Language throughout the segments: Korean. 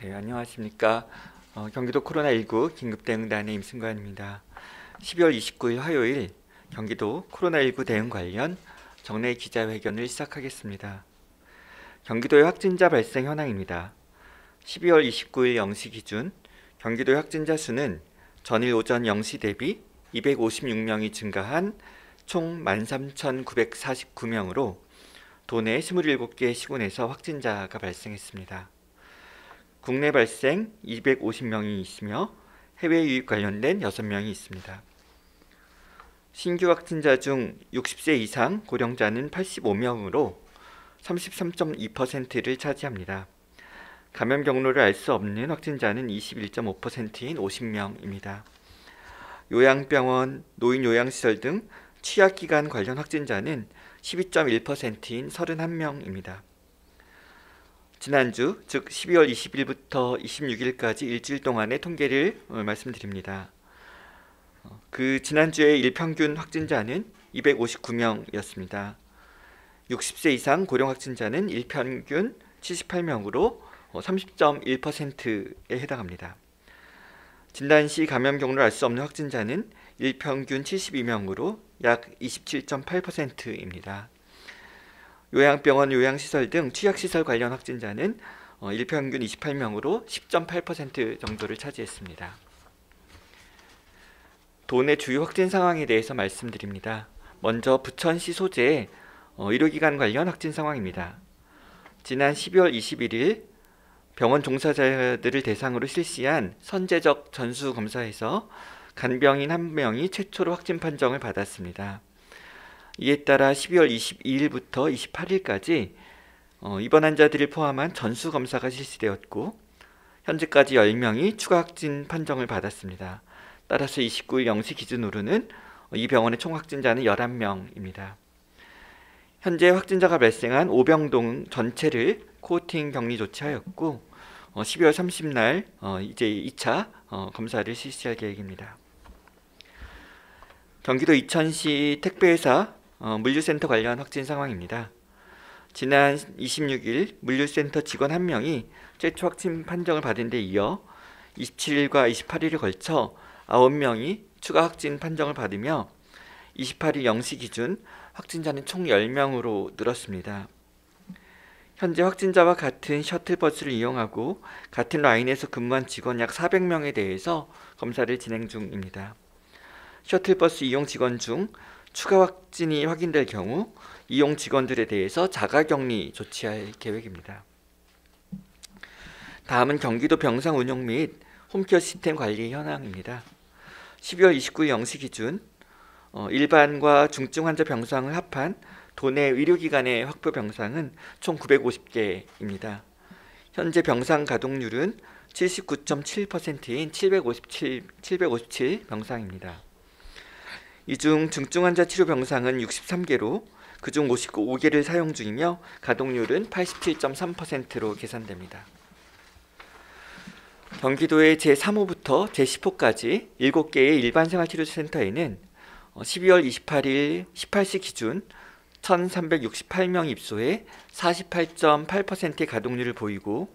네, 안녕하십니까. 어, 경기도 코로나19 긴급대응단의 임승관입니다. 12월 29일 화요일 경기도 코로나19 대응 관련 정례 기자회견을 시작하겠습니다. 경기도의 확진자 발생 현황입니다. 12월 29일 0시 기준 경기도 확진자 수는 전일 오전 0시 대비 256명이 증가한 총 13,949명으로 도내 27개 시군에서 확진자가 발생했습니다. 국내 발생 250명이 있으며 해외 유입 관련된 6명이 있습니다. 신규 확진자 중 60세 이상 고령자는 85명으로 33.2%를 차지합니다. 감염 경로를 알 수 없는 확진자는 21.5%인 50명입니다. 요양병원, 노인 요양시설 등 취약기관 관련 확진자는 12.1%인 31명입니다. 지난주 즉 12월 20일부터 26일까지 일주일 동안의 통계를 어, 말씀드립니다. 어, 그 지난주에 일평균 확진자는 259명이었습니다. 60세 이상 고령 확진자는 일평균 78명으로 30.1%에 어, 해당합니다. 진단 시 감염 경로를 알 수 없는 확진자는 일평균 72명으로 약 27.8%입니다. 요양병원, 요양시설 등 취약시설 관련 확진자는 어, 일평균 28명으로 10.8% 정도를 차지했습니다. 도내 주요 확진 상황에 대해서 말씀드립니다. 먼저 부천시 소재 어, 의료기관 관련 확진 상황입니다. 지난 12월 21일 병원 종사자들을 대상으로 실시한 선제적 전수 검사에서 간병인 한 명이 최초로 확진 판정을 받았습니다. 이에 따라 12월 22일부터 28일까지 어, 입원 환자들을 포함한 전수 검사가 실시되었고 현재까지 10명이 추가 확진 판정을 받았습니다. 따라서 29일 0시 기준으로는 이 병원의 총 확진자는 11명입니다. 현재 확진자가 발생한 오병동 전체를 코팅 격리 조치하였고 12월 어, 30날 어, 이제 2차 어, 검사를 실시할 계획입니다. 경기도 이천시 택배회사 어, 물류센터 관련 확진 상황입니다. 지난 26일 물류센터 직원 한 명이 최초 확진 판정을 받은 데 이어 27일과 28일에 걸쳐 9명이 추가 확진 판정을 받으며 28일 0시 기준 확진자는 총 10명으로 늘었습니다. 현재 확진자와 같은 셔틀버스를 이용하고 같은 라인에서 근무한 직원 약 400명에 대해서 검사를 진행 중입니다. 셔틀버스 이용 직원 중 추가 확진이 확인될 경우 이용 직원들에 대해서 자가격리 조치할 계획입니다. 다음은 경기도 병상 운영 및 홈케어 시스템 관리 현황입니다. 12월 29일 0시 기준 어, 일반과 중증 환자 병상을 합한 도내 의료기관의 확보 병상은 총 950개입니다. 현재 병상 가동률은 79.7%인 757, 757 병상입니다. 이중 중증 환자 치료 병상은 63개로 그중 55개를 사용 중이며 가동률은 87.3%로 계산됩니다. 경기도의 제3호부터 제10호까지 7개의 일반생활치료센터에는 12월 어, 28일 18시 기준 1,368명 입소에 48.8%의 가동률을 보이고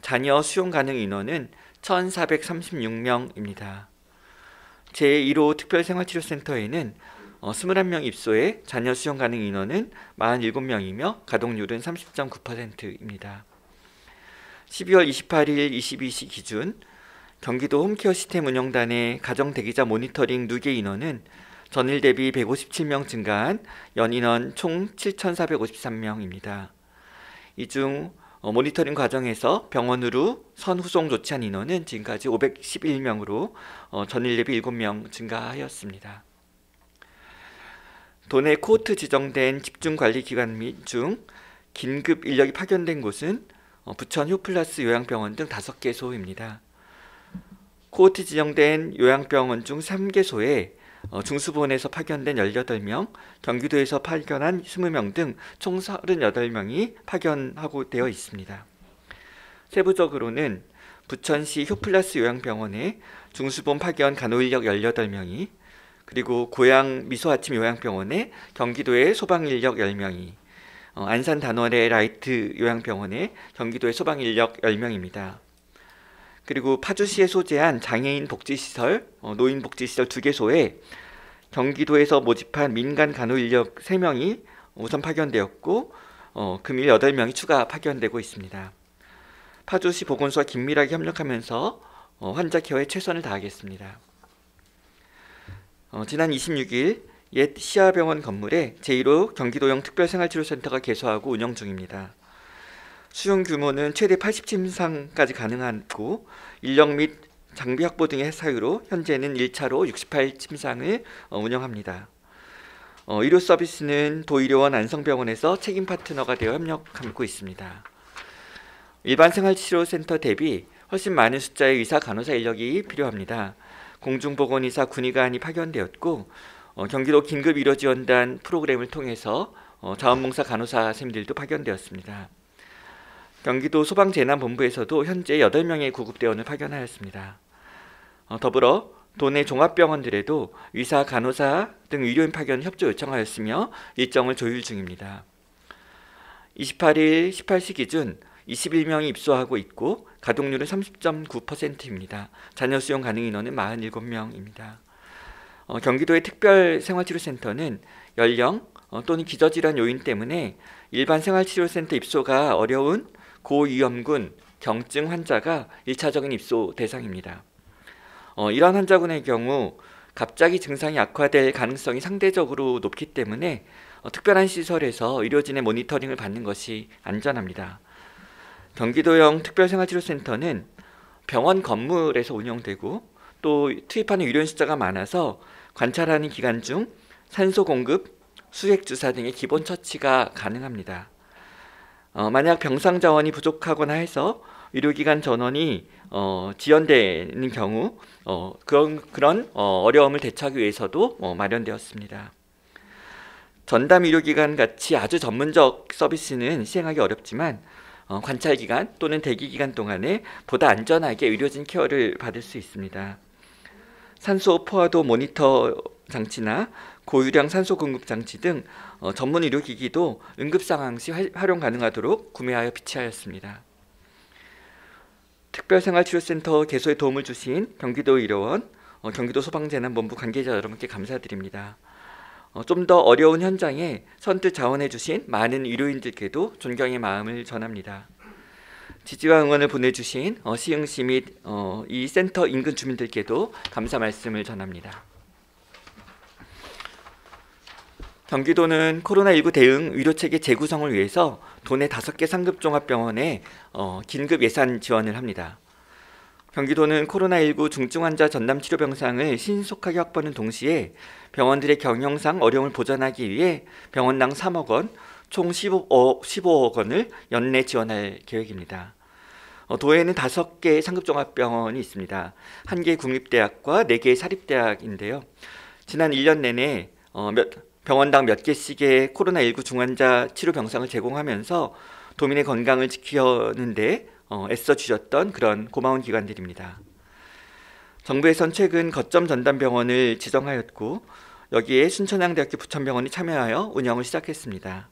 자녀 수용 가능 인원은 1,436명입니다. 제1호 특별생활치료센터에는 21명 입소에 자녀 수용 가능 인원은 47명이며 가동률은 30.9%입니다. 12월 28일 22시 기준 경기도 홈케어 시스템 운영단의 가정 대기자 모니터링 누계 인원은 전일 대비 157명 증가한 연인원 총 7,453명입니다. 이중 어, 모니터링 과정에서 병원으로 선 후송 조치한 인원은 지금까지 511명으로 어, 전일 대비 7명 증가하였습니다. 도내 코트 지정된 집중관리기관 및 중 긴급 인력이 파견된 곳은 어, 부천 효플러스 요양병원 등 5개소입니다. 코트 지정된 요양병원 중 3개소에 어, 중수본에서 파견된 18명, 경기도에서 파견한 20명 등 총 38명이 파견하고 되어 있습니다. 세부적으로는 부천시 휴플라스 요양병원에 중수본 파견 간호인력 18명이 그리고 고양 미소아침 요양병원에 경기도의 소방인력 10명이 어, 안산 단원의 라이트 요양병원에 경기도의 소방인력 10명입니다. 그리고 파주시에 소재한 장애인 복지시설, 어, 노인 복지시설 두 개소에 경기도에서 모집한 민간 간호 인력 세명이 우선 파견되었고 어, 금일 여덟 명이 추가 파견되고 있습니다. 파주시 보건소와 긴밀하게 협력하면서 어, 환자 케어에 최선을 다하겠습니다. 어, 지난 26일 옛 시아병원 건물에 제1호 경기도형 특별생활치료센터가 개소하고 운영 중입니다. 수용 규모는 최대 8 0침상까지 가능하고 인력 및 장비 확보 등의 사유로 현재는 1차로 68침상을 어, 운영합니다. 어, 의료 서비스는 도의료원 안성병원에서 책임 파트너가 되어 협력하고 있습니다. 일반 생활치료센터 대비 훨씬 많은 숫자의 의사 간호사 인력이 필요합니다. 공중보건의사 군의관이 파견되었고 어, 경기도 긴급의료지원단 프로그램을 통해서 어, 자원봉사 간호사 쌤들도 파견되었습니다. 경기도 소방재난본부에서도 현재 8명의 구급대원을 파견하였습니다. 어, 더불어 도내 종합병원들에도 의사, 간호사 등 의료인 파견 협조 요청하였으며 일정을 조율 중입니다. 28일 18시 기준 21명이 입소하고 있고 가동률은 30.9%입니다. 잔여 수용 가능 인원은 47명입니다. 어, 경기도의 특별생활치료센터는 연령 어, 또는 기저질환 요인 때문에 일반 생활치료센터 입소가 어려운 고위험군 경증 환자가 1차적인 입소 대상입니다. 어, 이러 환자군의 경우 갑자기 증상이 악화될 가능성이 상대적으로 높기 때문에 어, 특별한 시설에서 의료진의 모니터링을 받는 것이 안전합니다. 경기도형 특별생활치료센터는 병원 건물에서 운영되고 또 투입하는 유료인수자가 많아서 관찰하는 기간 중 산소 공급, 수액 주사 등의 기본 처치가 가능합니다. 어, 만약 병상 자원이 부족하거나 해서 의료기관 전원이 어, 지연되는 경우 어, 그런 그런 어, 려움을 대처하기 위해서도 어, 마련되었습니다. 전담 의료기관 같이 아주 전문적 서비스는 시행하기 어렵지만 어, 관찰 기간 또는 대기 기간 동안에 보다 안전하게 의료진 케어를 받을 수 있습니다. 산소 포화도 모니터 장치나 고유량 산소 공급 장치 등 어, 전문 의료 기기도 응급 상황 시 활, 용 가능하도록 구매하여 비치하였습니다. 특별생활치료센터 개소에 도움을 주신 경기도 의료원, 어, 경기도 소방재난본부 관계자 여러분께 감사드립니다. 어, 좀 더 어려운 현장에 선뜻 자원해 주신 많은 의료인들께도 존경의 마음을 전합니다. 지지와 응원을 보내주신 어, 시흥시 및이 어, 센터 인근 주민들께도 감사 말씀을 전합니다. 경기도는 코로나19 대응 의료체계 재구성을 위해서 도내 5개 상급종합병원에 어, 긴급 예산 지원을 합니다. 경기도는 코로나19 중증 환자 전담 치료 병상을 신속하게 확보하는 동시에 병원들의 경영상 어려움을 보전하기 위해 병원당 3억 원, 총 15, 어, 15억 원을 연내 지원할 계획입니다. 어, 도에는 5개 상급종합병원이 있습니다. 1개 국립대학과 4개 사립대학인데요. 지난 1년 내내 어, 몇, 병원당 몇 개씩의 코로나19 중환자 치료 병상을 제공하면서 도민의 건강을 지키는데 어, 애써 주셨던 그런 고마운 기관들입니다. 정부에선 최근 거점 전담 병원을 지정하였고 여기에 순천향대학교 부천병원이 참여하여 운영을 시작했습니다.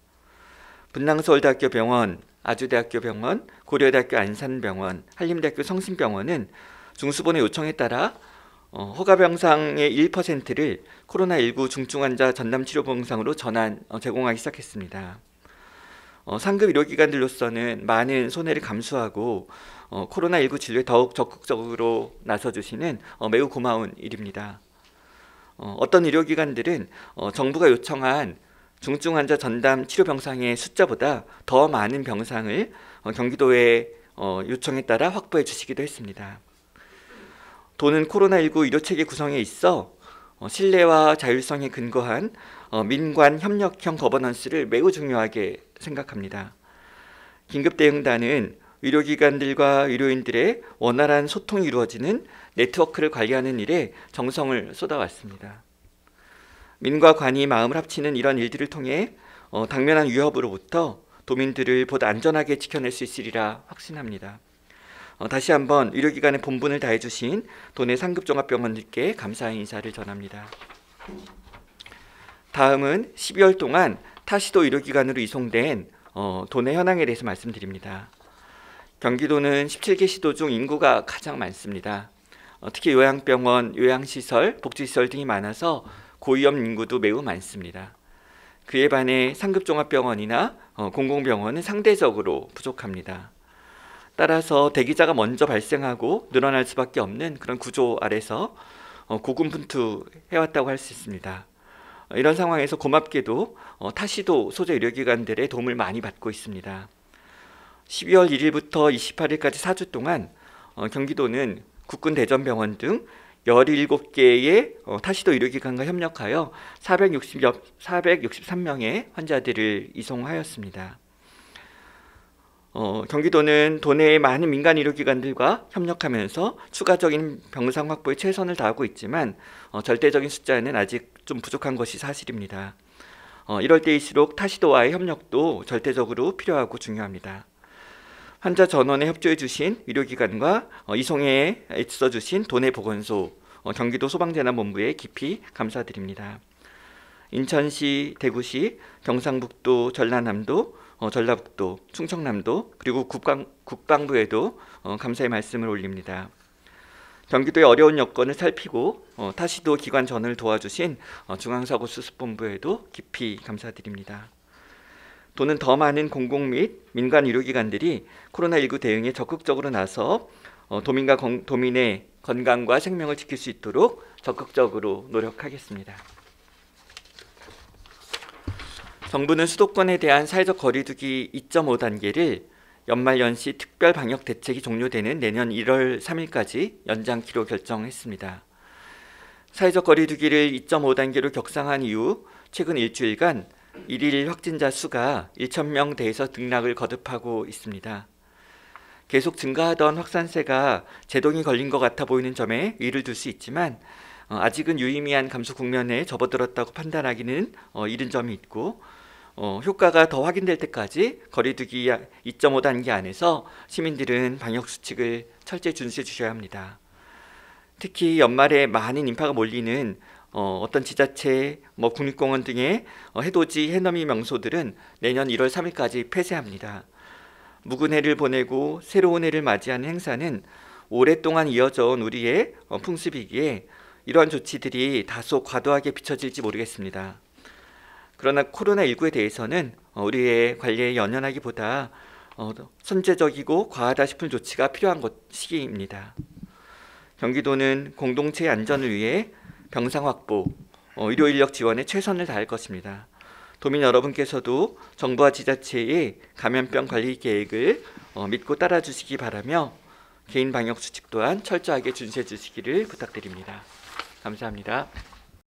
분당서울대학교 병원, 아주대학교 병원, 고려대학교 안산병원, 한림대학교 성심병원은 중수본의 요청에 따라 어, 허가병상의 1%를 코로나19 중증 환자 전담 치료 병상으로 전환 어, 제공하기 시작했습니다. 어, 상급 의료기관들로서는 많은 손해를 감수하고 어, 코로나19 진료에 더욱 적극적으로 나서주시는 어, 매우 고마운 일입니다. 어, 어떤 의료기관들은 어, 정부가 요청한 중증 환자 전담 치료 병상의 숫자보다 더 많은 병상을 어, 경기도에 어, 요청에 따라 확보해 주시기도 했습니다. 도는 코로나19 의료체계 구성에 있어 어, 신뢰와 자율성에 근거한 어, 민관 협력형 거버넌스를 매우 중요하게 생각합니다. 긴급대응단은 의료기관들과 의료인들의 원활한 소통이 이루어지는 네트워크를 관리하는 일에 정성을 쏟아왔습니다. 민과 관이 마음을 합치는 이런 일들을 통해 어, 당면한 위협으로부터 도민들을 보다 안전하게 지켜낼 수 있으리라 확신합니다. 어, 다시 한번 의료기관의 본분을 다해주신 도내 상급종합병원들께 감사의 인사를 전합니다. 다음은 12월 동안 타시도 의료기관으로 이송된 어, 도내 현황에 대해서 말씀드립니다. 경기도는 17개 시도 중 인구가 가장 많습니다. 어, 특히 요양병원, 요양시설, 복지시설 등이 많아서 고위험 인구도 매우 많습니다. 그에 반해 상급종합병원이나 공공병원은 상대적으로 부족합니다. 따라서 대기자가 먼저 발생하고 늘어날 수밖에 없는 그런 구조 아래서 어, 고군분투 해왔다고 할 수 있습니다. 어, 이런 상황에서 고맙게도 어, 타시도 소재 의료기관들의 도움을 많이 받고 있습니다. 12월 1일부터 28일까지 4주 동안 경기도는 국군 대전병원 등 17개의 타시도 의료기관과 협력하여 460, 463명의 환자들을 이송하였습니다. 어, 경기도는 도내의 많은 민간 의료기관들과 협력하면서 추가적인 병상 확보에 최선을 다하고 있지만 어, 절대적인 숫자에는 아직 좀 부족한 것이 사실입니다. 어, 이럴 때일수록 타시도와의 협력도 절대적으로 필요하고 중요합니다. 환자 전원에 협조해 주신 의료기관과 어, 이송에 애써 주신 도내 보건소, 어, 경기도 소방재난본부에 깊이 감사드립니다. 인천시, 대구시, 경상북도, 전라남도, 어, 전라북도, 충청남도 그리고 국방, 국방부에도 어, 감사의 말씀을 올립니다. 경기도의 어려운 여건을 살피고 어, 타시도 기관 전을 도와주신 어, 중앙사고수습본부에도 깊이 감사드립니다. 또는 더 많은 공공 및 민간 의료기관들이 코로나19 대응에 적극적으로 나서 어, 도민과 건, 도민의 건강과 생명을 지킬 수 있도록 적극적으로 노력하겠습니다. 정부는 수도권에 대한 사회적 거리두기 2.5단계를 연말 연시 특별 방역 대책이 종료되는 내년 1월 3일까지 연장키로 결정했습니다. 사회적 거리두기를 2.5단계로 격상한 이후 최근 일주일간 1일 확진자 수가 1 0명대에서 등락을 거듭하고 있습니다. 계속 증가하던 확산세가 제동이 걸린 것 같아 보이는 점에 의를 둘 수 있지만 어, 아직은 유의미한 감소 국면에 접어들었다고 판단하기는 어, 이른 점이 있고 어, 효과가 더 확인될 때까지 거리두기 2.5 단계 안에서 시민들은 방역 수칙을 철저히 준수해 주셔야 합니다. 특히 연말에 많은 인파가 몰리는 어, 떤 지자체, 뭐 국립공원 등의 어, 해돋이, 해넘이 명소들은 내년 1월 3일까지 폐쇄합니다. 묵은 해를 보내고 새로운 해를 맞이하는 행사는 오랫동안 이어져온 우리의 어, 풍습이기에 이러한 조치들이 다소 과도하게 비춰질지 모르겠습니다. 그러나 코로나19에 대해서는 어, 우리의 관리에 연연하기보다 어, 선제적이고 과하다 싶은 조치가 필요한 것 시기입니다. 경기도는 공동체의 안전을 위해 병상 확보, 어, 의료 인력 지원에 최선을 다할 것입니다. 도민 여러분께서도 정부와 지자체의 감염병 관리 계획을 믿고 따라주시기 바라며 개인 방역 수칙 또한 철저하게 준수해 주시기를 부탁드립니다. 감사합니다.